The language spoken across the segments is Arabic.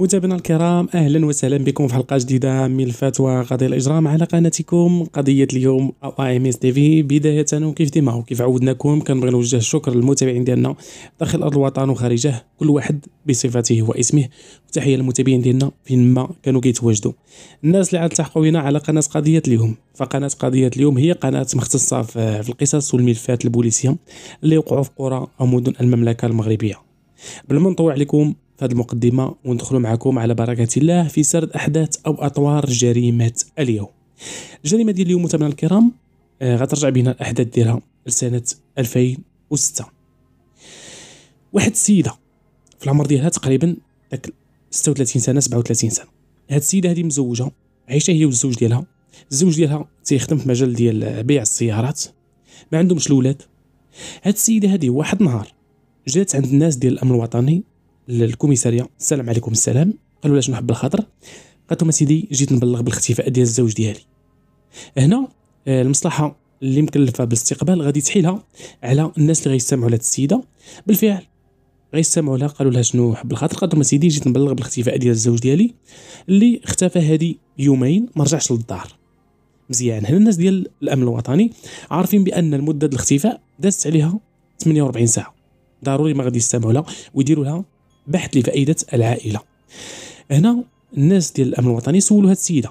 متابعينا الكرام اهلا وسهلا بكم في حلقه جديده من الفتوى قضيه الاجرام على قناتكم قضيه اليوم او اي ام اس تي في بدايه وكيف ديما وكيف عودناكم كنبغي نوجه الشكر للمتابعين ديالنا داخل ارض الوطن وخارجه كل واحد بصفته واسمه وتحيه للمتابعين ديالنا فين ما كانوا كيتواجدوا الناس اللي عاد تلحقوا بنا على قناه قضيه اليوم فقناه قضيه اليوم هي قناه مختصه في القصص والملفات البوليسيه اللي وقعوا في قرى او مدن المملكه المغربيه بالمنطوع ما نطوع عليكم في هذه المقدمة وندخلوا معكم على بركة الله في سرد أحداث أو أطوار جريمة اليوم الجريمة ديال اليوم متابعينا الكرام آه، غترجع بينا الأحداث ديالها لسنة 2006 واحد السيدة في العمر ديالها تقريبا داك 36 سنة 37 سنة هاد السيدة هادي مزوجة عايشة هي والزوج ديالها الزوج ديالها تيخدم في مجال ديال بيع السيارات ما عندهمش الولاد هاد السيدة هادي واحد النهار جات عند الناس ديال الامن الوطني للكوميساريا السلام عليكم السلام قالوا لها شنو حب الخاطر قالت لهم جيت نبلغ بالاختفاء ديال الزوج ديالي هنا آه، المصلحه اللي مكلفه بالاستقبال غادي تحيلها على الناس اللي غيستمعوا لهاد السيده بالفعل غيستمعوا لها قالوا لها شنو حب الخاطر قالت لهم سيدي جيت نبلغ بالاختفاء ديال الزوج ديالي اللي اختفى هادي يومين ما رجعش للدار مزيان هنا الناس ديال الامن الوطني عارفين بان المده الاختفاء دازت عليها 48 ساعه ضروري ما غادي يستمعوا لها ويديروا لها بحث لفائده العائله هنا الناس ديال الامن الوطني سولوا هاد السيده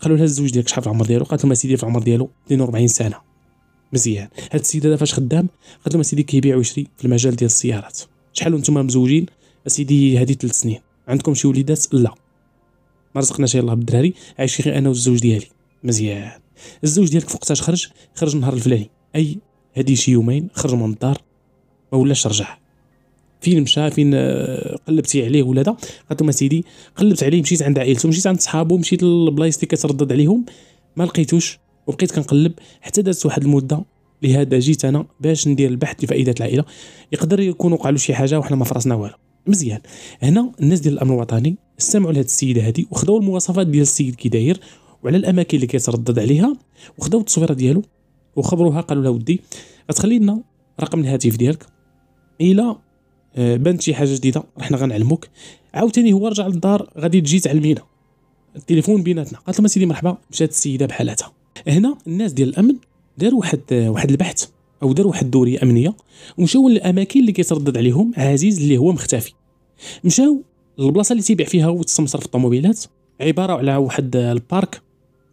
قالوا لها الزوج ديالك شحال في العمر ديالو قالت لهم سيدي في العمر ديالو 42 سنه مزيان هاد السيده فاش خدام قالت لهم سيدي كيبيع ويشري في المجال ديال السيارات شحال انتم مزوجين سيدي هذه 3 سنين عندكم شي وليدات لا ما رزقناش يلاه بالدراري عايش غير انا والزوج ديالي مزيان الزوج ديالك فوقتاش خرج خرج النهار الفلاني اي هذه شي يومين خرج من الدار ما ولاش رجع فين مشى آه، فين قلبتي عليه ولا لا قالت لهم سيدي قلبت عليه مشيت عند عائلته مشيت عند صحابه مشيت للبلايص اللي كتردد عليهم ما لقيتوش وبقيت كنقلب حتى دازت واحد المده لهذا جيت انا باش ندير البحث لفائده العائله يقدر يكون وقع له شي حاجه وحنا ما فرصنا والو مزيان هنا الناس ديال الامن الوطني استمعوا لهذه السيده هذه وخذوا المواصفات ديال السيد كي داير وعلى الاماكن اللي كيتردد عليها وخذوا التصويره ديالو وخبروها قالوا لها ودي غتخلي لنا رقم الهاتف ديالك الى آه، بانت شي حاجه جديده رحنا غنعلموك عاوتاني هو رجع للدار غادي تجي تعلمينا التليفون بيناتنا قالت لهم سيدي مرحبا مشات السيده بحالاتها هنا الناس ديال الامن داروا واحد آه، واحد البحث او داروا واحد الدوريه امنيه ومشاو للاماكن اللي كيتردد عليهم عزيز اللي هو مختفي مشاو للبلاصه اللي تيبيع فيها هو في الطوموبيلات عباره على واحد آه، البارك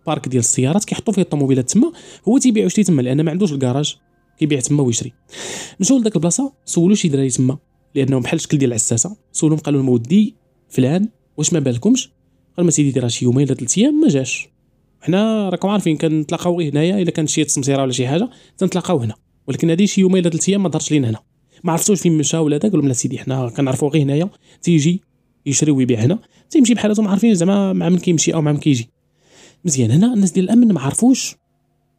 بارك ديال السيارات كيحطوا فيه الطوموبيلات تما هو تيبيع ويشري تما لان ما عندوش الكراج كيبيع تما ويشري مشاو لذاك البلاصه سولوا شي دراري تما لانهم بحال الشكل ديال العساسه سولهم قالوا لهم ودي فلان واش ما بالكمش قال ما سيدي راه شي يومين ولا ثلاث ايام ما جاش حنا راكم عارفين كنتلاقاو غير إيه هنايا الا كانت شي تسمسيره ولا شي حاجه تنتلاقاو هنا ولكن هذه شي يومين ولا ثلاث ايام ما ظهرش لينا هنا ما عرفتوش فين مشى ولا داك قلنا لا سيدي حنا كنعرفو غير هنايا تيجي يشري ويبيع هنا تيمشي بحالاتهم عارفين زعما مع من كيمشي او مع من كيجي مزيان هنا الناس ديال الامن ما عرفوش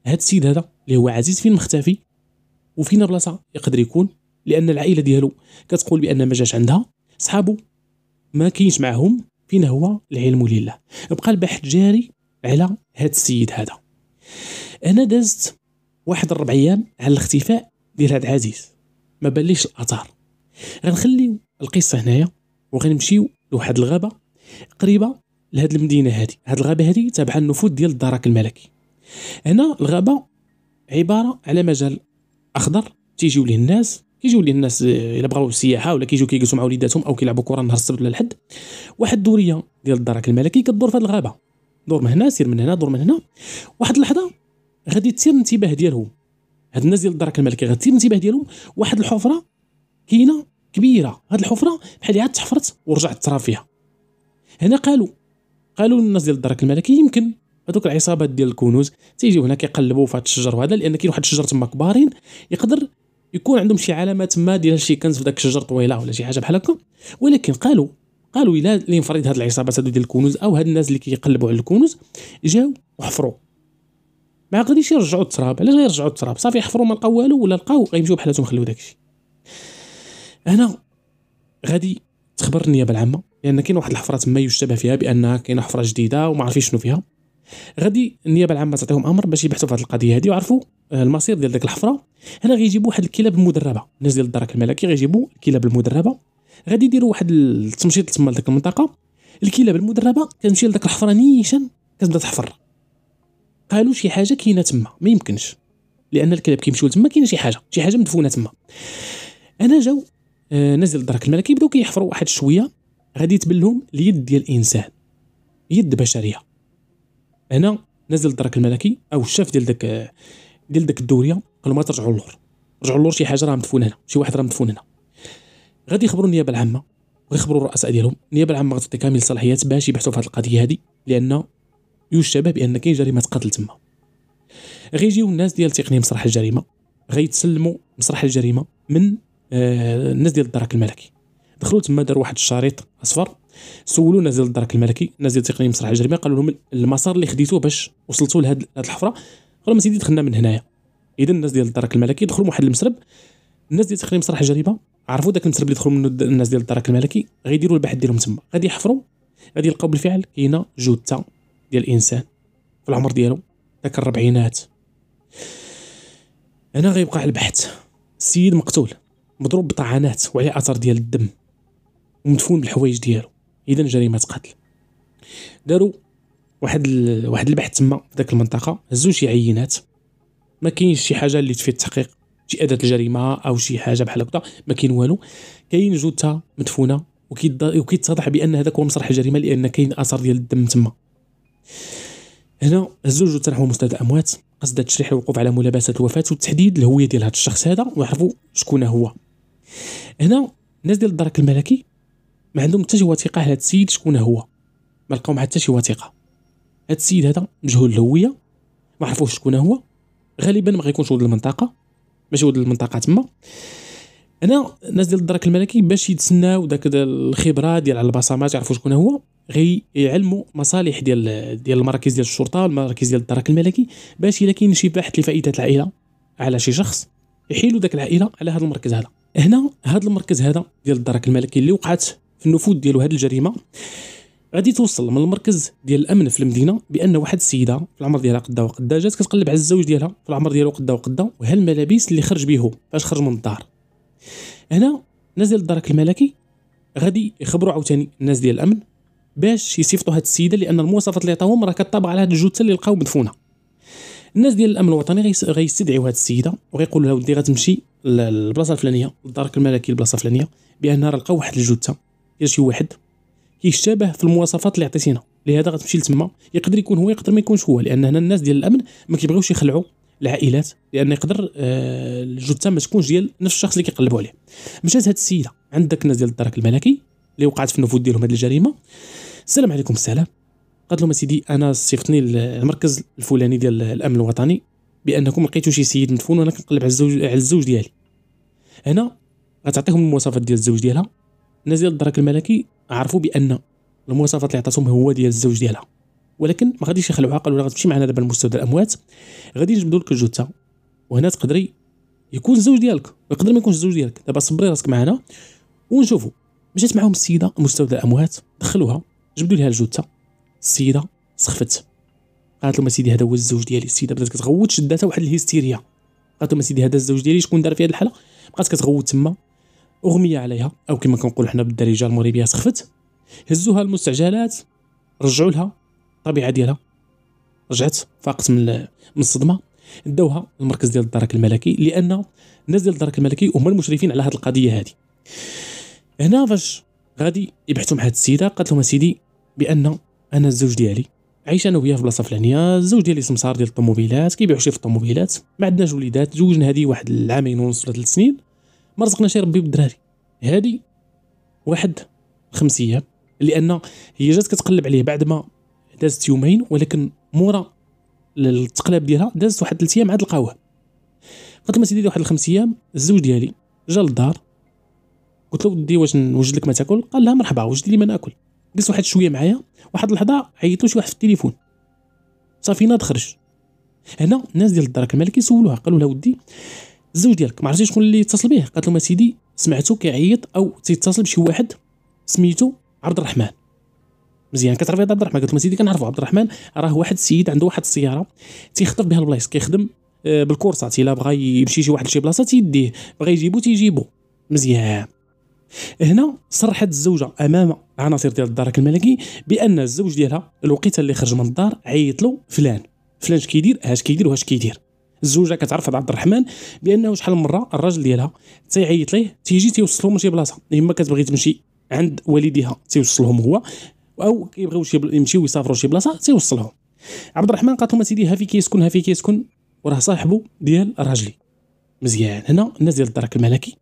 هاد السيد هذا اللي هو عزيز فين مختفي وفين بلاصه يقدر يكون لان العائله ديالو كتقول بان ما جاش عندها صحابو ما كاينش معاهم فين هو العلم لله بقى البحث جاري على هاد السيد هذا انا دازت واحد الربع ايام على الاختفاء ديال هاد عزيز ما باليش الاثار غنخليو القصه هنايا وغنمشيو لواحد الغابه قريبه لهاد المدينه هادي هاد الغابه هادي تابعه النفوذ ديال الدرك الملكي هنا الغابه عباره على مجال اخضر تيجيو ليه الناس كيجيو لي الناس آه، الا بغاو السياحه ولا كيجيو كيجلسوا مع وليداتهم او كيلعبوا كره نهار السبت ولا الحد واحد الدوريه ديال الدرك الملكي كدور في هذه الغابه دور من هنا سير من هنا دور من هنا واحد اللحظه غادي تثير الانتباه ديالهم هاد الناس ديال الدرك الملكي غادي تثير الانتباه ديالهم واحد الحفره كاينه كبيره هاد الحفره بحال عاد تحفرت ورجعت ترا فيها هنا قالوا قالوا للناس ديال الدرك الملكي يمكن هذوك العصابات ديال الكنوز تيجيو هنا كيقلبوا في هاد الشجر وهذا لان كاين واحد الشجر تما كبارين يقدر يكون عندهم شي علامات ما ديال شي كنز في داك الشجر طويله ولا شي حاجه بحال هكا ولكن قالوا قالوا الى لينفرض هاد العصابات هادو ديال الكنوز او هاد الناس اللي كيقلبوا على الكنوز جاو وحفروا ما غاديش يرجعوا التراب علاش غيرجعوا التراب صافي حفروا ما لقاو والو ولا لقاو غيمشيو بحالاتهم خلو داكشي انا غادي تخبر النيابه العامه لان كاين واحد الحفره تما يشتبه فيها بانها كاينه حفره جديده وما عارفين شنو فيها غادي النيابه العامه تعطيهم امر باش يبحثوا في هذه القضيه هذه ويعرفوا آه، المصير ديال ديك الحفره هنا غيجيبوا واحد الكلاب المدربه الناس ديال الدرك الملكي غيجيبوا الكلاب المدربه غادي يديروا واحد التمشيط تما لديك المنطقه الكلاب المدربه كتمشي لديك الحفره نيشان كتبدا تحفر قالوا شي حاجه كاينه تما ما يمكنش لان الكلاب كيمشيو تما كاينه شي حاجه شي حاجه مدفونه تما انا جاو آه، نزل الدرك الملكي بداو كيحفروا واحد شويه غادي تبان لهم اليد ديال الانسان يد بشريه هنا نزل الدرك الملكي او الشاف ديال داك ديال داك الدوريه قال ما ترجعوا للور رجعوا للور شي حاجه راه مدفون هنا شي واحد راه مدفون هنا غادي يخبروا النيابه العامه ويخبروا الرؤساء ديالهم النيابه العامه غتعطي كامل الصلاحيات باش يبحثوا في هذه القضيه هذه لان يشتبه بان كاين جريمه قتل تما غيجيو الناس ديال تقنيه مسرح الجريمه غيتسلموا مسرح الجريمه من آه الناس ديال الدرك الملكي دخلوا تما دار واحد الشريط اصفر سولوا نازل الدرك الملكي نازل تقني مسرح الجريمه قالوا لهم المسار اللي خديتوه باش وصلتوا لهاد الحفره قالوا لهم سيدي دخلنا من هنايا اذا الناس ديال الدرك الملكي دخلوا من واحد المسرب الناس ديال تقني مسرح الجريمه عرفوا داك المسرب اللي دخلوا منه الناس ديال الدرك الملكي غيديروا البحث ديالهم تما غادي يحفروا غادي يلقاو بالفعل كاينه جثه ديال الانسان في العمر ديالو ذاك الربعينات هنا غيبقى على البحث السيد مقتول مضروب بطعنات وعلى اثر ديال الدم ومدفون بالحوايج ديالو اذا جريمه قتل داروا واحد ال... واحد البحث تما في ذاك المنطقه هزوا شي عينات ما كاينش شي حاجه اللي تفيد التحقيق شي اداه الجريمه او شي حاجه بحال هكذا ما كاين والو كاين جثه مدفونه وكيتضح بان هذاك هو مسرح الجريمه لان كاين اثر ديال الدم تما هنا هزوا جثه نحو مستند الاموات قصد تشريح الوقوف على ملابسات الوفاه وتحديد الهويه ديال هذا الشخص هذا ويعرفوا شكون هو هنا الناس ديال الدرك الملكي ما عندهم حتى شي وثيقه هذا السيد شكون هو ما لقاو حتى شي وثيقه هذا السيد هذا مجهول الهويه ما عرفوش شكون هو غالبا ما غيكونش ولد المنطقه ماشي ولد المنطقه تما هنا الناس ديال الدرك الملكي باش يتسناو داك الخبره ديال على البصمات يعرفوا شكون هو غيعلموا مصالح ديال ديال المراكز ديال الشرطه والمراكز ديال الدرك الملكي باش الا كاين شي بحث لفائده العائله على شي شخص يحيلوا داك العائله على هذا المركز هذا هنا هذا المركز هذا ديال الدرك الملكي اللي وقعت النفوذ ديالو هذه الجريمه غادي توصل من المركز ديال الامن في المدينه بان واحد السيده في العمر ديالها قدا وقدا جات كتقلب على الزوج ديالها في العمر ديالو قدا وقدا وهالملابس اللي خرج به فاش خرج من الدار هنا نزل الدرك الملكي غادي يخبروا عاوتاني الناس ديال الامن باش يصيفطوا هاد السيده لان المواصفات اللي عطاوهم راه كطابع على هاد الجثه اللي لقاو مدفونه الناس ديال الامن الوطني غيستدعيو هاد السيده وغيقولوا لها ودي غتمشي للبلاصه الفلانيه للدرك الملكي البلاصه الفلانيه بان راه لقاو واحد الجثه ديال شي واحد كيشتبه في المواصفات اللي عطيتينا لهذا غتمشي لتما يقدر يكون هو يقدر ما يكونش هو لان هنا الناس ديال الامن ما كيبغيوش يخلعوا العائلات لان يقدر آه، الجثه ما تكونش ديال نفس الشخص اللي كيقلبوا عليه مشات هاد السيده عند داك الناس ديال الدرك الملكي اللي وقعت في النفوذ ديالهم هذه الجريمه السلام عليكم السلام قالت لهم سيدي انا صيفطني المركز الفلاني ديال الامن الوطني بانكم لقيتو شي سيد مدفون وانا كنقلب على الزوج على الزوج ديالي هنا غتعطيهم المواصفات ديال الزوج ديالها الناس ديال الدرك الملكي عرفوا بان المواصفات اللي عطاتهم هو ديال الزوج ديالها ولكن ما غاديش يخلعوا عقل ولا غتمشي معنا دابا المستودع الاموات غادي نجبدوا لك الجثه وهنا تقدري يكون الزوج ديالك ويقدر ما يكونش الزوج ديالك دابا صبري راسك معنا ونشوفوا مشات معاهم السيده مستودع الاموات دخلوها جبدوا لها الجثه السيده سخفت قالت لهم سيدي هذا هو الزوج ديالي السيده بدات كتغوت شداتها واحد الهستيريا قالت لهم سيدي هذا الزوج ديالي شكون دار في هذه الحاله بقات كتغوت تما اغميه عليها او كما كنقولوا حنا بالدارجه المغربيه سخفت هزوها المستعجلات رجعوا لها الطبيعه ديالها رجعت فاقت من من الصدمه داوها المركز ديال الدرك الملكي لان الناس ديال الدرك الملكي هما المشرفين على هذه القضيه هذه هنا فاش غادي يبحثوا مع هذه السيده قالت لهم سيدي بان انا الزوج ديالي عايش انا وياه في بلاصه فلانيه الزوج ديالي سمسار ديال الطوموبيلات كيبيعوا شي في الطوموبيلات ما عندناش وليدات تزوجنا هذه واحد العامين ونص ولا ثلاث سنين ما رزقناش ربي بالدراري هذه واحد خمس ايام لان هي جات كتقلب عليه بعد ما دازت يومين ولكن مورا التقلاب ديالها دازت واحد ثلاث ايام عاد لقاوه قلت لهم سيدي واحد الخمس ايام الزوج ديالي جا للدار قلت له ودي واش نوجد لك ما تاكل قال لها مرحبا وجد لي ما ناكل جلس واحد شويه معايا واحد اللحظه عيط له شي واحد في التليفون صافي ناض خرج هنا الناس ديال الدرك الملكي سولوها قالوا لها ودي الزوج ديالك ما عرفتي شكون اللي اتصل به قالت لهم سيدي سمعته كيعيط او تيتصل بشي واحد سميتو عبد الرحمن مزيان كتعرف عبد الرحمن قالت لهم سيدي كنعرفو عبد الرحمن راه واحد السيد عنده واحد السياره تيخطف بها البلايص كيخدم آه، بالكورسات الا بغا يمشي شي واحد لشي بلاصه تيديه بغا يجيبو تيجيبو مزيان هنا صرحت الزوجه امام عناصر ديال الدرك الملكي بان الزوج ديالها الوقيته اللي خرج من الدار عيط له فلان فلان اش كيدير اش كيدير واش كيدير الزوجه كتعرف عبد الرحمن بانه شحال من مره الراجل ديالها تيعيط ليه تيجي تيوصلهم من شي بلاصه اما كتبغي تمشي عند والديها تيوصلهم هو او كيبغيو شي يمشيو يسافروا شي بلاصه تيوصلهم عبد الرحمن قالت لهم سيدي ها في كيسكن ها في كيسكن وراه صاحبو ديال راجلي مزيان هنا الناس ديال الدرك الملكي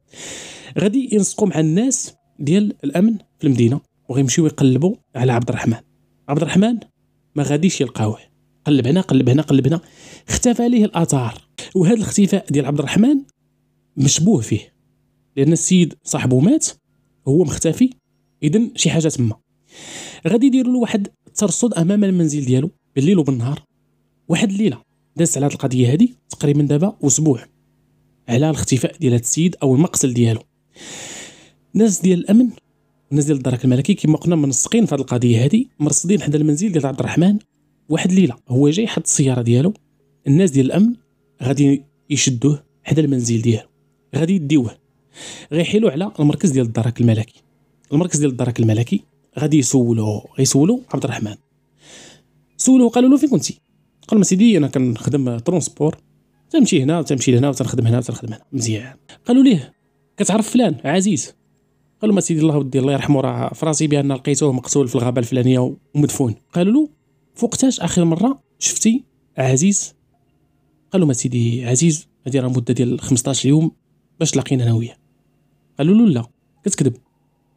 غادي ينسقوا مع الناس ديال الامن في المدينه وغيمشيو يقلبوا على عبد الرحمن عبد الرحمن ما غاديش يلقاوه قلب هنا قلب هنا قلب هنا اختفى ليه الاثار وهذا الاختفاء ديال عبد الرحمن مشبوه فيه لان السيد صاحبه مات هو مختفي اذا شي حاجه تما غادي يديروا له واحد الترصد امام المنزل ديالو بالليل وبالنهار واحد الليله دازت على هذه القضيه هذه تقريبا دابا اسبوع على الاختفاء ديال هذا السيد او المقتل ديالو الناس ديال الامن الناس ديال الدرك الملكي كما قلنا منسقين في هذه القضيه هذه مرصدين حدا المنزل ديال عبد الرحمن واحد الليله هو جاي حط السياره ديالو الناس ديال الامن غادي يشدوه حدا المنزل ديالو غادي يديوه غيحيلو على المركز ديال الدرك الملكي المركز ديال الدرك الملكي غادي يسولوه غيسولو عبد الرحمن سولوه قالوا له فين كنتي قال ما سيدي انا كنخدم ترونسبور تمشي هنا تمشي لهنا وتنخدم هنا وتنخدم هنا مزيان قالوا ليه كتعرف فلان عزيز قالوا له ما سيدي الله ودي الله يرحمه راه فراسي بان لقيتوه مقتول في الغابه الفلانيه ومدفون قالوا له فوقتاش اخر مره شفتي عزيز قال لهم سيدي عزيز هذه راه مده ديال 15 يوم باش لاقينا انا وياه قالوا له لا كتكذب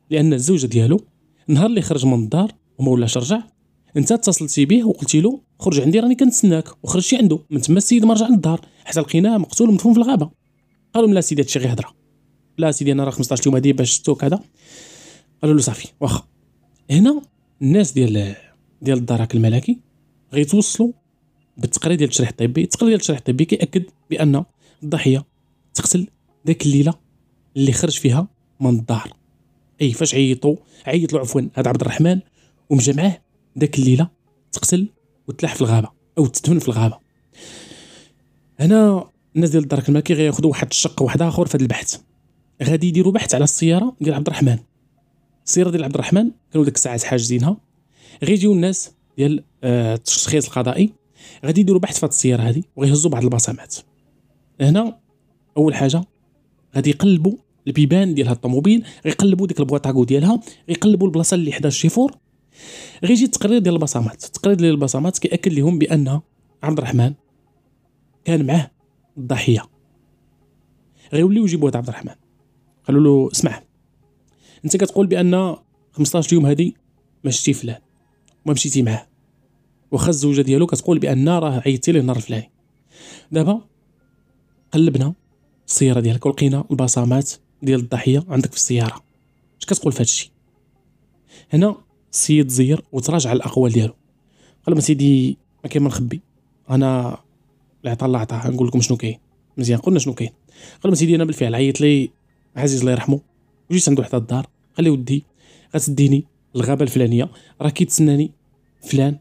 لان الزوجه ديالو نهار اللي خرج من الدار وما ولاش رجع انت اتصلتي به وقلتي له خرج عندي راني كنتسناك وخرجتي عنده من تما السيد ما رجع للدار حتى لقيناه مقتول ومدفون في الغابه قالوا لا سيدي هادشي غير هضره لا سيدي انا راه 15 يوم هادي باش شفتو كذا قالوا له صافي واخا هنا الناس ديال ديال الدرك الملكي غيتوصلوا بالتقرير ديال التشريح الطبي التقرير ديال التشريح الطبي كيأكد بان الضحيه تقتل ذاك الليله اللي خرج فيها من الدار اي فاش عيطوا عيط له عفوا هذا عبد الرحمن ومجا معاه ذاك الليله تقتل وتلاح في الغابه او تدفن في الغابه هنا الناس ديال الدرك الملكي غياخذوا واحد الشق واحد اخر في هذا البحث غادي يديروا بحث على السياره ديال عبد الرحمن السياره ديال عبد الرحمن كانوا ديك الساعات حاجزينها غيجيو الناس ديال آه، التشخيص القضائي غادي يديروا بحث في هذه السياره هذه وغيهزوا بعض البصمات هنا اول حاجه غادي يقلبوا البيبان ديال هاد الطوموبيل غيقلبوا ديك البواطاكو ديالها غيقلبوا البلاصه اللي حدا الشيفور غيجي التقرير ديال البصمات التقرير ديال البصمات كياكد لهم بان عبد الرحمن كان معاه الضحيه غيوليو يجيبوا عبد الرحمن قالوا له اسمع انت كتقول بان 15 يوم هادي ما شتي فلان وما مشيتي معاه واخا الزوجه ديالو كتقول بان راه عيطتي ليه النهار الفلاني دابا قلبنا السياره ديالك ولقينا البصمات ديال الضحيه عندك في السياره اش كتقول في هادشي هنا السيد زير وتراجع الاقوال ديالو قال لهم سيدي ما كاين ما نخبي انا اللي الله عطاه نقول لكم شنو كاين مزيان قلنا شنو كاين قال لهم سيدي انا بالفعل عيط لي عزيز الله يرحمه وجيت عندو حدا الدار قال لي ودي غتديني الغابه الفلانيه راه كيتسناني فلان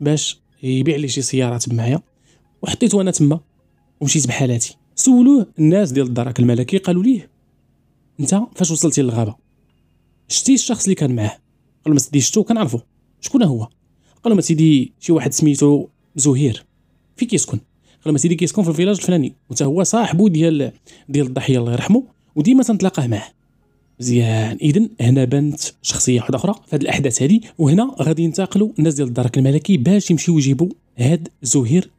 باش يبيع لي شي سياره تمايا وحطيته انا تما ومشيت بحالاتي سولوه الناس ديال الدرك الملكي قالوا ليه انت فاش وصلتي للغابه شتي الشخص اللي كان معاه قال ما سيدي شتو كنعرفو شكون هو قالوا ما سيدي شي واحد سميتو زهير في كيسكن قالوا ما سيدي كيسكن في الفيلاج الفلاني وتا هو صاحبو ديال ديال الضحيه الله يرحمه وديما تنتلاقاه معاه مزيان اذا هنا بانت شخصيه واحده اخرى في هذه الاحداث هذه وهنا غادي ينتقلوا الناس ديال الدرك الملكي باش يمشيو يجيبوا هاد زهير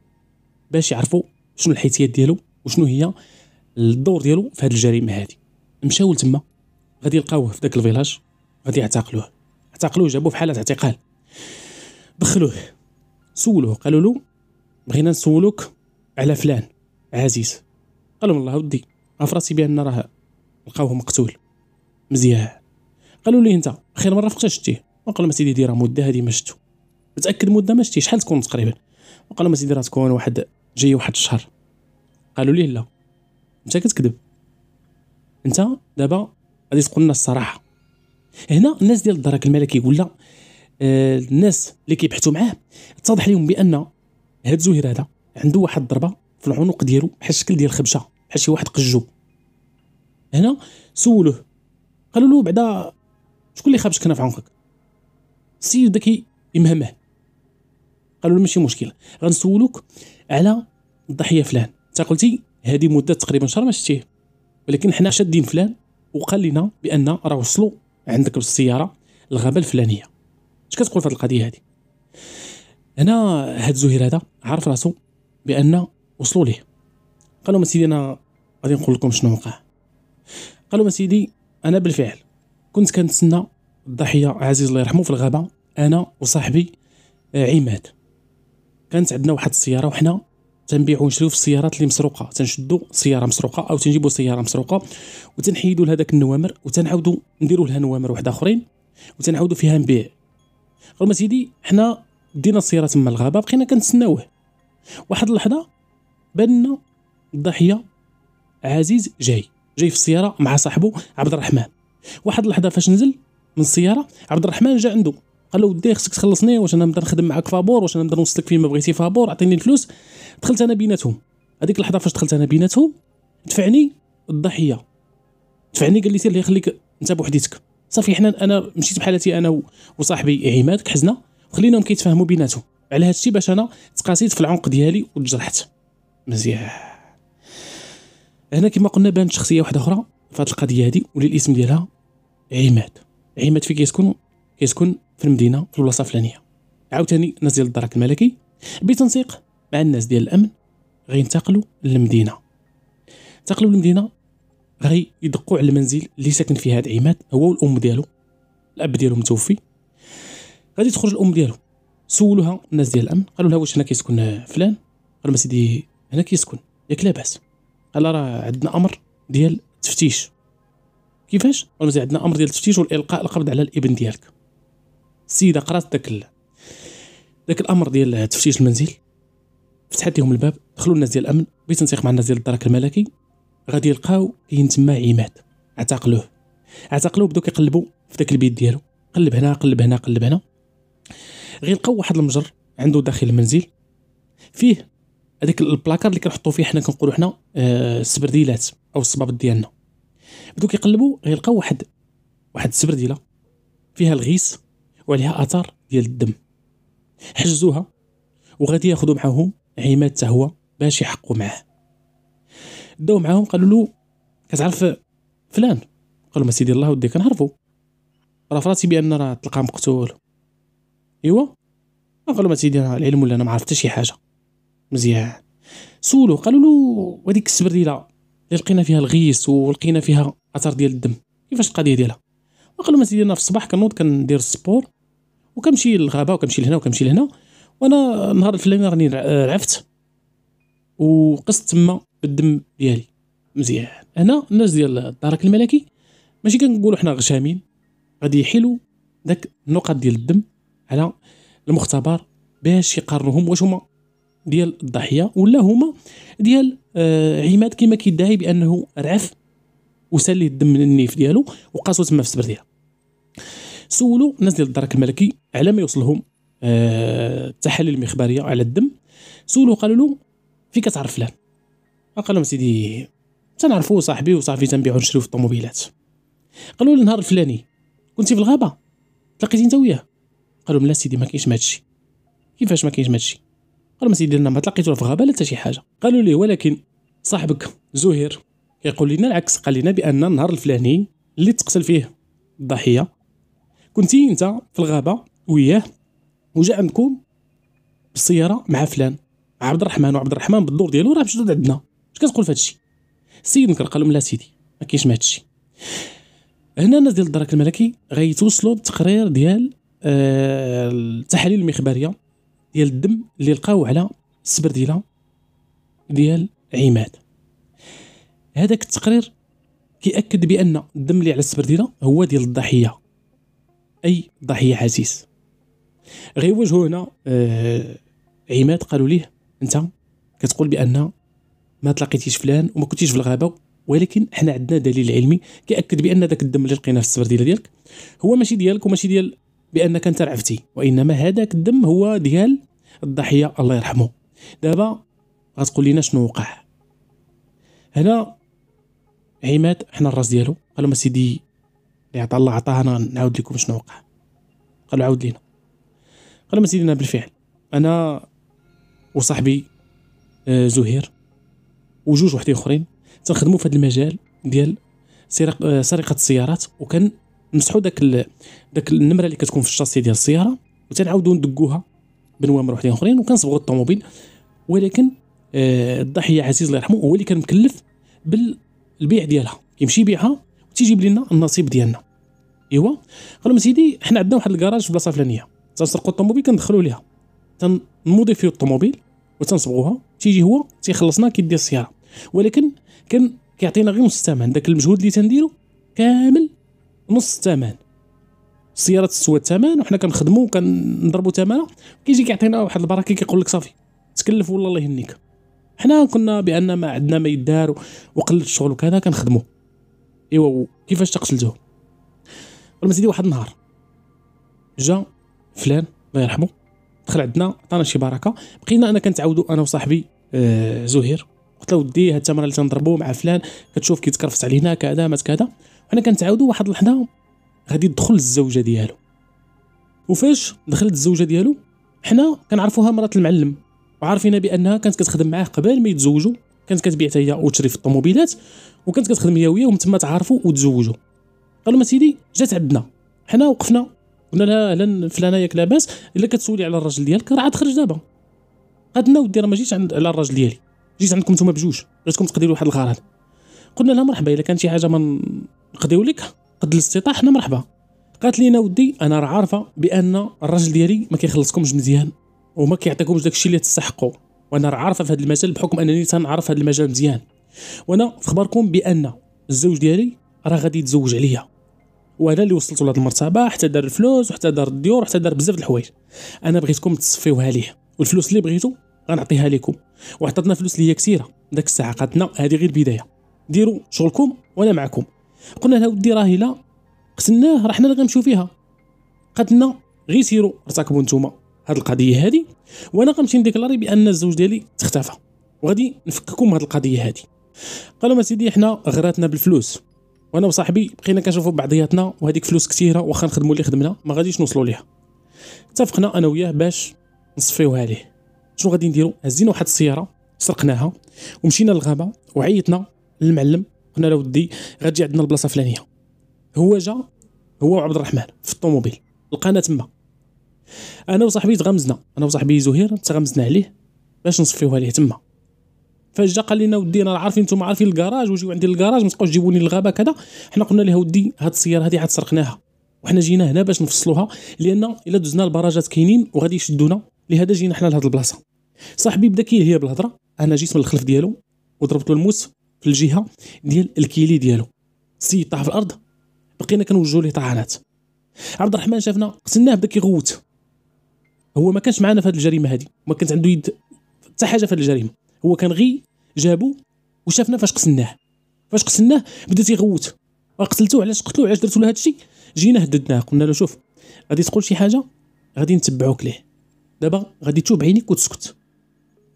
باش يعرفوا شنو الحيثيات ديالو وشنو هي الدور ديالو في هاد الجريمه هذه مشاو لتما غادي يلقاوه في داك الفيلاج غادي يعتقلوه اعتقلوه جابوه في حاله اعتقال دخلوه سولوه قالوا له بغينا نسولوك على فلان عزيز قالوا له الله ودي راسي بان راه لقاوه مقتول مزيان قالوا لي انت اخر مره فقتاش شتيه وقال لهم سيدي ديرا راه مده هذه ما شتو متاكد مده ما شتيه شحال تكون تقريبا وقال لهم سيدي راه تكون واحد جايه واحد الشهر قالوا لي لا انت كتكذب انت دابا غادي تقول لنا الصراحه هنا الناس ديال الدرك الملكي لا آه الناس اللي كيبحثوا معاه اتضح لهم بان هاد زهير هذا عنده واحد الضربه في العنق ديالو بحال الشكل ديال الخبشه بحال شي واحد قجو هنا سولوه قالوا له بعدا شكون اللي خابش كنا في عنقك السيد ذاك يمهمه قالوا له ماشي مشكل غنسولوك على الضحيه فلان انت قلتي هذه مده تقريبا شهر ما شفتيه ولكن حنا شادين فلان وقال لنا بان راه وصلوا عندك بالسياره الغابه الفلانيه اش كتقول في هذه القضيه هذه هنا هاد زهير هذا عارف راسو بان وصلوا ليه قالوا ما سيدي انا غادي نقول لكم شنو وقع قالوا ما سيدي انا بالفعل كنت كنتسنى الضحيه عزيز الله يرحمه في الغابه انا وصاحبي آه، عماد كانت عندنا واحد السياره وحنا تنبيعو ونشريو في السيارات اللي مسروقه تنشدو سياره مسروقه او تنجيبو سياره مسروقه وتنحيدو لهذاك النوامر وتنعاودو نديرو لها نوامر واحد اخرين وتنعاودو فيها نبيع غير سيدي حنا دينا السياره تما الغابه بقينا كنتسناوه واحد اللحظه بان الضحيه عزيز جاي جاي في السياره مع صاحبه عبد الرحمن واحد اللحظه فاش نزل من السياره عبد الرحمن جا عنده قال له ودي خصك تخلصني واش انا نبدا نخدم معاك فابور واش انا نبدا نوصلك فين ما بغيتي فابور اعطيني الفلوس دخلت انا بيناتهم هذيك اللحظه فاش دخلت انا بيناتهم دفعني الضحيه دفعني قال لي سير خليك انت بوحديتك صافي حنا انا مشيت بحالتي انا وصاحبي عماد كحزنا وخليناهم كيتفاهموا بيناتهم على هادشي باش انا تقاسيت في العمق ديالي وتجرحت مزيان هنا كما قلنا بانت شخصيه واحده اخرى في هذه القضيه هذه واللي الاسم ديالها عماد عماد فين كيسكن كيسكن في المدينه في البلاصه الفلانيه عاوتاني الناس ديال الدرك الملكي بتنسيق مع الناس ديال الامن غينتقلوا للمدينه انتقلوا للمدينه غي يدقوا على المنزل اللي ساكن فيه هذا عماد هو والام ديالو الاب ديالو متوفي غادي تخرج الام ديالو سولوها الناس ديال الامن قالوا لها واش هنا كيسكن فلان قالوا سيدي هنا كيسكن ياك لاباس قال راه عندنا امر ديال تفتيش كيفاش قالوا عندنا امر ديال التفتيش والالقاء القبض على الابن ديالك السيده قرات داك داك الامر ديال تفتيش المنزل فتحت لهم الباب دخلوا الناس ديال الامن بتنسيق مع الناس ديال الدرك الملكي غادي يلقاو كاين تما عماد اعتقلوه اعتقلوه بداو كيقلبوا في داك البيت ديالو قلب هنا قلب هنا قلب هنا غير لقاو واحد المجر عنده داخل المنزل فيه هذاك البلاكار اللي كنحطوا فيه حنا كنقولوا حنا السبرديلات آه، او الصبابط ديالنا بدو كيقلبوا غيلقاو واحد واحد السبرديله فيها الغيس وعليها اثار ديال الدم حجزوها وغادي ياخذوا معاهم عماد حتى هو باش يحقوا معاه داو معاهم قالوا له كتعرف فلان قالوا ما سيدي الله ودي كنعرفو راه فراسي بان راه تلقى مقتول ايوا آه، قالوا ما سيدي العلم ولا انا ما عرفت شي حاجه مزيان سولوه قالوا له هذيك السبرديله اللي لقينا فيها الغيس ولقينا فيها اثر ديال الدم كيفاش القضيه ديالها وقالوا ما سيدي انا في الصباح كنوض كندير السبور وكنمشي للغابه وكنمشي لهنا وكنمشي لهنا وانا النهار الفلاني راني رعفت وقصت تما بالدم ديالي مزيان هنا الناس ديال الدرك الملكي ماشي كنقولوا حنا غشامين غادي يحيلوا داك النقط ديال الدم على المختبر باش يقارنوهم واش هما ديال الضحيه ولا هما ديال آه عماد كما كيدعي بانه رعف وسلي الدم من النيف ديالو وقاسو تما في السبر ديالها سولوا الناس ديال الدرك الملكي على ما يوصلهم آه التحاليل المخبريه على الدم سولوا قالوا له في كتعرف فلان قال لهم سيدي تنعرفوه صاحبي وصافي تنبيعو نشريو في الطوموبيلات قالوا له النهار الفلاني كنتي في الغابه تلاقيتي انت وياه قالوا لا سيدي ما كاينش هادشي كيفاش ما كاينش هادشي قال ما سيدي انا ما تلاقيت في الغابه لا حتى شي حاجه قالوا لي ولكن صاحبك زهير يقول لنا العكس قال لنا بان النهار الفلاني اللي تقتل فيه الضحيه كنتي انت في الغابه وياه وجا عندكم بالسياره مع فلان مع عبد الرحمن وعبد الرحمن بالدور ديالو راه مشدود عندنا اش كتقول في هادشي السيد نكر قال لهم لا سيدي ما كاينش ما هادشي هنا الناس ديال الدرك الملكي غيتوصلوا بالتقرير ديال آه، التحاليل المخبريه ديال الدم اللي لقاوه على السبرديله ديال عماد هذاك التقرير كيأكد بأن الدم اللي على السبرديله هو ديال الضحية أي ضحية عزيز غيواجهو هنا آه عماد قالوا ليه أنت كتقول بأن ما تلاقيتيش فلان وما كنتيش في الغابة ولكن حنا عندنا دليل علمي كيأكد بأن ذاك الدم اللي لقيناه في السبرديله ديالك هو ماشي ديالك وماشي ديال بانك انت رعفتي وانما هذاك الدم هو ديال الضحيه الله يرحمه دابا غتقول لنا شنو وقع هنا عماد حنا الراس ديالو قالوا ما سيدي اللي عطى الله عطاه انا نعاود لكم شنو وقع قالوا عاود لينا قالوا ما سيدي انا بالفعل انا وصاحبي آه، زهير وجوج وحدين اخرين تنخدموا في هذا المجال ديال آه، سرقه السيارات وكان نمسحوا داك ال... داك النمره اللي كتكون في الشاسي ديال السياره وتنعاودوا ندقوها بنوامر وحدين اخرين وكنصبغوا الطوموبيل ولكن آه الضحيه عزيز الله يرحمه هو اللي كان مكلف بالبيع ديالها كيمشي يبيعها وتيجيب لنا النصيب ديالنا ايوا قالوا سيدي حنا عندنا واحد الكراج في بلاصه فلانيه تنسرقوا الطوموبيل كندخلوا ليها فيه الطوموبيل وتنصبغوها تيجي هو تيخلصنا كيدير السياره ولكن كان كيعطينا غير نص الثمن داك المجهود اللي تنديرو كامل نص الثمن السياره تسوى الثمن وحنا كنخدموا كنضربوا ثمنها كيجي كيعطينا واحد البركة كيقول لك صافي تكلف والله الله يهنيك حنا كنا بان ما عندنا ما يدار وقلت الشغل وكذا كنخدموا ايوا كيفاش تقتلته ولما سيدي واحد النهار جا فلان الله يرحمه دخل عندنا عطانا شي بركه بقينا انا كنتعاودو انا وصاحبي آه زهير قلت له ودي هاد التمره اللي تنضربو مع فلان كتشوف كيتكرفس علينا كذا مات كذا انا كنتعاودو واحد اللحظه غادي تدخل الزوجه ديالو وفاش دخلت الزوجه ديالو حنا كنعرفوها مرات المعلم وعارفينها بانها كانت كتخدم معاه قبل ما يتزوجوا كانت كتبيع حتى هي وتشري في الطوموبيلات وكانت كتخدم هي وياه ومن تما تعرفوا وتزوجوا قالوا ما سيدي جات عندنا حنا وقفنا قلنا لها اهلا فلانه ياك لاباس الا كتسولي على الراجل ديالك راه عاد خرج دابا قالت لنا ودي راه ما جيتش عند على الراجل ديالي جيت عندكم نتوما بجوج جاتكم تقديروا واحد الغرض قلنا لها مرحبا الا كان شي حاجه ما نقضيو لك قد الاستطاعه حنا مرحبا قالت لينا ودي انا راه عارفه بان الراجل ديالي ما كيخلصكمش مزيان وما كيعطيكمش داكشي اللي تستحقوا وانا راه عارفه في هذا المجال بحكم انني تنعرف هذا المجال مزيان وانا في خبركم بان الزوج ديالي راه غادي يتزوج عليا وانا اللي وصلت لهاد المرتبه حتى دار الفلوس وحتى دار الديور وحتى دار بزاف د الحوايج انا بغيتكم تصفيوها ليه والفلوس اللي بغيتو غنعطيها لكم وعطاتنا فلوس اللي هي كثيره داك الساعه لنا هذه غير البدايه ديروا شغلكم وانا معكم قلنا لها ودي راهي لا قتلناه راه حنا اللي غنمشيو فيها قالت لنا غير سيروا ارتكبوا نتوما هاد القضيه هادي وانا غنمشي نديكلاري بان الزوج ديالي تختفى وغادي نفككم من هاد القضيه هادي قالوا ما سيدي حنا غراتنا بالفلوس وانا وصاحبي بقينا كنشوفوا بعضياتنا وهذيك فلوس كثيره واخا نخدموا اللي خدمنا ما غاديش نوصلوا ليها اتفقنا انا وياه باش نصفيوها ليه شنو غادي نديروا هزينا واحد السياره سرقناها ومشينا للغابه وعيطنا للمعلم قلنا له ودي غتجي عندنا البلاصه الفلانيه هو جا هو وعبد الرحمن في الطوموبيل لقانا تما انا وصاحبي تغمزنا انا وصاحبي زهير تغمزنا عليه باش نصفيوها ليه تما فاش جا قال لنا ودي انا عارفين نتوما عارفين الكراج وجيو عندي الكراج ما تبقاوش تجيبوني للغابه كذا حنا قلنا له ودي هاد السياره هادي عاد سرقناها وحنا جينا هنا باش نفصلوها لان الا دزنا البراجات كاينين وغادي يشدونا لهذا جينا حنا لهاد البلاصه صاحبي بدا كيهيا بالهضره انا جيت من الخلف ديالو وضربت له الموس في الجهه ديال الكيلي ديالو السيد طاح في الارض بقينا كنوجهوا ليه طعنات عبد الرحمن شافنا قتلناه بدا كيغوت هو ما كانش معنا في هذه الجريمه هذه ما كانت عنده يد حتى حاجه في الجريمه هو كان غي جابو وشافنا فاش قتلناه فاش قتلناه بدا تيغوت قتلتو علاش قتلو علاش درتو له الشيء جينا هددناه قلنا له شوف غادي تقول شي حاجه غادي نتبعوك ليه دابا غادي تشوف بعينيك وتسكت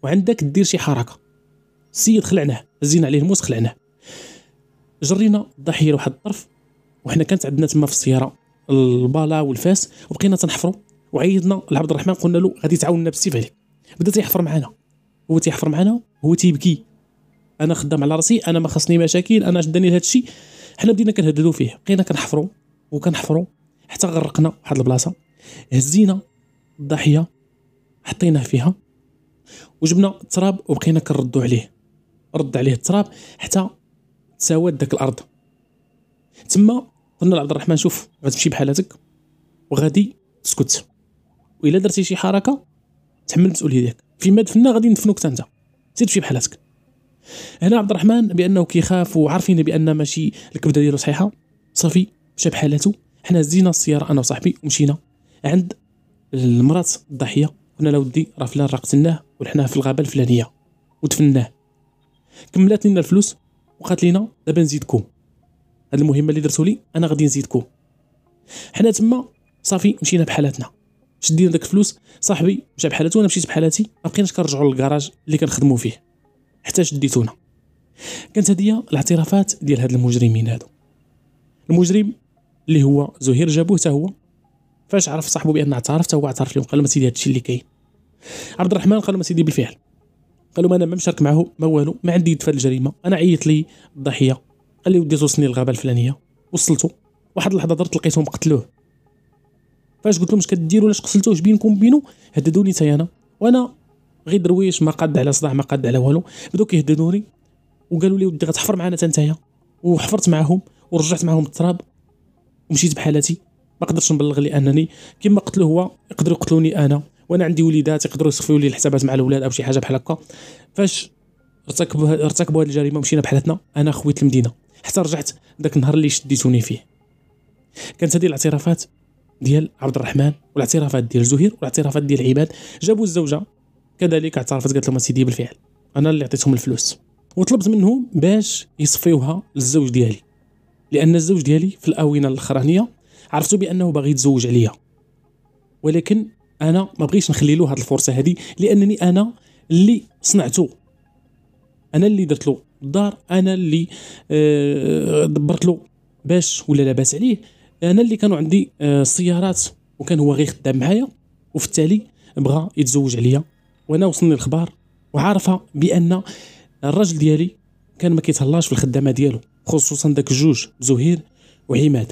وعندك دير شي حركه السيد خلعناه زين عليه الموس خلعناه جرينا الضحيه لواحد الطرف وحنا كانت عندنا تما في السياره البالا والفاس وبقينا تنحفروا وعيطنا لعبد الرحمن قلنا له غادي تعاوننا بالسيف عليك بدا تيحفر معنا هو تيحفر معنا هو تيبكي انا خدام على راسي انا ما خصني مشاكل انا شداني لهذا الشيء حنا بدينا كنهددوا فيه بقينا كنحفروا وكنحفروا حتى غرقنا واحد البلاصه هزينا الضحيه حطيناه فيها وجبنا التراب وبقينا كنردوا عليه رد عليه التراب حتى تساوات داك الارض تما قلنا لعبد الرحمن شوف غتمشي بحالاتك وغادي تسكت والا درتي شي حركه تحمل المسؤوليه ديالك فيما دفنا غادي ندفنوك حتى انت سير تمشي بحالاتك هنا عبد الرحمن بانه كيخاف وعارفين بان ماشي الكبده ديالو صحيحه صافي مشى بحالاتو حنا زينا السياره انا وصاحبي ومشينا عند المرات الضحيه قلنا لها ودي راه فلان راه قتلناه ولحناه في الغابه الفلانيه ودفناه كملات لنا الفلوس وقالت لنا دابا نزيدكم هاد المهمه اللي درتو لي انا غادي نزيدكم حنا تما صافي مشينا بحالاتنا شدينا داك الفلوس صاحبي مشى بحالاتو انا مشيت بحالاتي ما بقيناش كنرجعوا للكراج اللي كنخدموا فيه حتى شديتونا كانت هذه الاعترافات ديال هاد المجرمين هادو المجرم اللي هو زهير جابوه حتى هو فاش عرف صاحبو بان اعترف حتى هو اعترف لهم قال لهم سيدي هادشي اللي كاين عبد الرحمن قال لهم سيدي بالفعل قال لهم انا ما مشارك معه ما والو ما عندي يد الجريمه انا عيط لي الضحيه قال لي ودي توصلني للغابه الفلانيه وصلته واحد اللحظه درت لقيتهم قتلوه فاش قلت لهم اش كديروا علاش قتلتوه اش بينكم بينو هددوني حتى انا وانا غير درويش ما قاد على صداع ما قاد على والو بداو كيهددوني وقالوا لي ودي غتحفر معنا حتى وحفرت معاهم ورجعت معاهم التراب ومشيت بحالتي ما قدرتش نبلغ لانني كما قتلو هو يقدروا يقتلوني انا وانا عندي وليدات يقدروا يصفيوا لي الحسابات مع الاولاد او شي حاجه بحال هكا فاش ارتكبوا ارتكبوا هذه الجريمه ومشينا بحالتنا انا خويت المدينه حتى رجعت ذاك النهار اللي شديتوني فيه كانت هذه الاعترافات ديال عبد الرحمن والاعترافات ديال زهير والاعترافات ديال عباد جابوا الزوجه كذلك اعترفت قالت لهم سيدي بالفعل انا اللي عطيتهم الفلوس وطلبت منهم باش يصفيوها للزوج ديالي لان الزوج ديالي في الاونه الاخرانيه عرفتوا بانه باغي يتزوج عليا ولكن انا ما بغيتش نخلي له هذه الفرصه هذه لانني انا اللي صنعته انا اللي درت له الدار انا اللي آه دبرت له باش ولا لاباس عليه انا اللي كانوا عندي آه سيارات وكان هو غير خدام معايا وفي التالي بغى يتزوج عليا وانا وصلني الخبار وعارفه بان الراجل ديالي كان ما كيتهلاش في الخدامه ديالو خصوصا داك الجوج زهير وعماد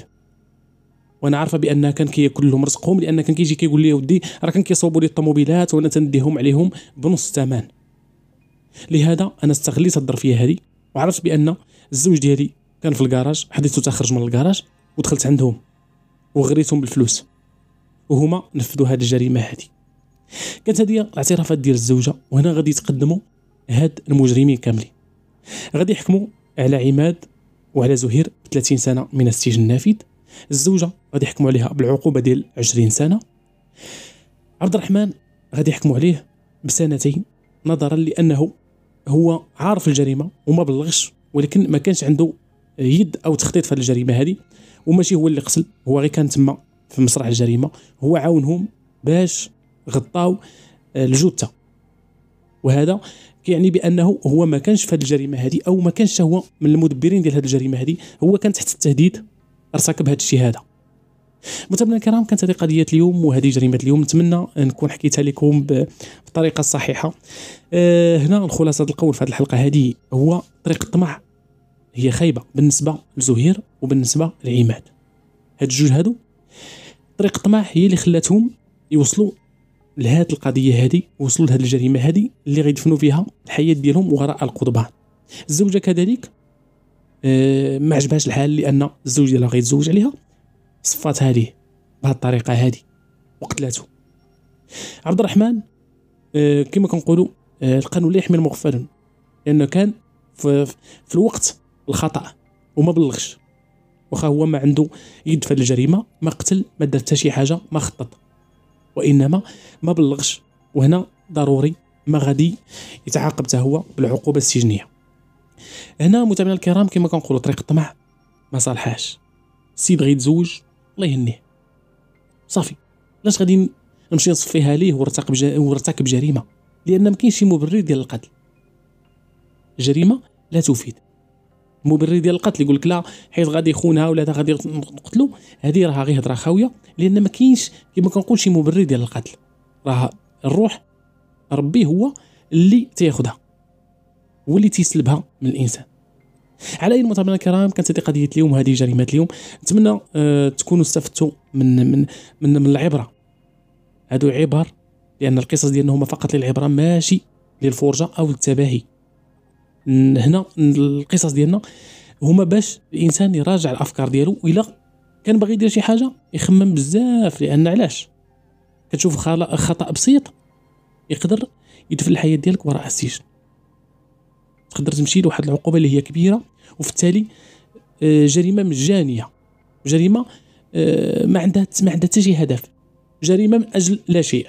وانا عارفه بان كان كياكل لهم رزقهم لان كان كيجي كيقول لي ودي راه كان كيصوبوا لي الطوموبيلات وانا تنديهم عليهم بنص الثمن لهذا انا استغليت الظرفيه هذه وعرفت بان الزوج ديالي كان في الكراج حديته تخرج من الكراج ودخلت عندهم وغريتهم بالفلوس وهما نفذوا هذه الجريمه هذه كانت هذه الاعترافات ديال الزوجه وهنا غادي يتقدموا هاد المجرمين كاملين غادي يحكموا على عماد وعلى زهير 30 سنه من السجن النافذ الزوجه غادي يحكموا عليها بالعقوبه ديال 20 سنه عبد الرحمن غادي يحكموا عليه بسنتين نظرا لانه هو عارف الجريمه وما بلغش ولكن ما كانش عنده يد او تخطيط في الجريمه هذه وماشي هو اللي قتل هو غير كان تما في مسرح الجريمه هو عاونهم باش غطاو آه، الجثه وهذا كيعني بانه هو ما كانش في هذه الجريمه هذه او ما كانش هو من المدبرين ديال هذه الجريمه هذه هو كان تحت التهديد ارتكب هذا الشيء هذا متابعينا الكرام كانت هذه قضيه اليوم وهذه جريمه اليوم نتمنى نكون حكيتها لكم بالطريقه الصحيحه آه، هنا الخلاصه القول في هذه الحلقه هذه هو طريق الطمع هي خايبه بالنسبه لزهير وبالنسبه لعماد هاد الجوج هادو طريق الطمع هي اللي خلاتهم يوصلوا لهاد القضيه هذه وصلوا لهاد الجريمه هذه اللي غيدفنوا فيها الحياه ديالهم وراء القضبان الزوجه كذلك آه، ما عجبهاش الحال لان الزوج ديالها غيتزوج عليها صفات هذه بهذه الطريقه هذه وقتلته عبد الرحمن آه، كما كنقولوا القانون آه، لا يحمل مغفلا لانه كان في, في الوقت الخطا وما بلغش واخا هو ما عنده يد في الجريمه ما قتل ما دار حتى شي حاجه ما خطط وانما ما بلغش وهنا ضروري ما غادي يتعاقب حتى هو بالعقوبه السجنيه هنا متابعينا الكرام كما كنقولوا طريق الطمع ما صالحاش السيد غيتزوج يتزوج الله يهنيه صافي علاش غادي نمشي نصفيها ليه وارتكب وارتكب جريمه لان ما كاينش شي مبرر ديال القتل جريمه لا تفيد مبرر ديال القتل يقول لك لا حيت غادي يخونها ولا غادي نقتلو هذه راها غير هضره خاويه لان ما كاينش كما كنقول شي مبرر ديال القتل راه الروح ربي هو اللي تياخذها هو اللي تيسلبها من الانسان على اي المتابعين الكرام كانت هذه قضيه اليوم هذه جريمه اليوم نتمنى أه تكونوا استفدتوا من من من, من العبره هادو عبر لان القصص ديالنا هما فقط للعبره ماشي للفرجه او التباهي هنا القصص ديالنا هما باش الانسان يراجع الافكار ديالو الى كان باغي يدير شي حاجه يخمم بزاف لان علاش كتشوف خطا بسيط يقدر يدفن الحياه ديالك وراء السجن تقدر تمشي لواحد العقوبه اللي هي كبيره وفي التالي آه، جريمه مجانيه جريمه آه، ما عندها ما عندها حتى شي هدف جريمه من اجل لا شيء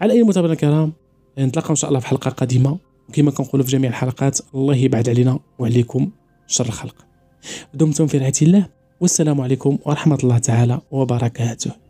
على اي متابعينا الكرام نتلاقى ان شاء الله في حلقه قادمه وكما كنقولوا في جميع الحلقات الله يبعد علينا وعليكم شر الخلق دمتم في رعايه الله والسلام عليكم ورحمه الله تعالى وبركاته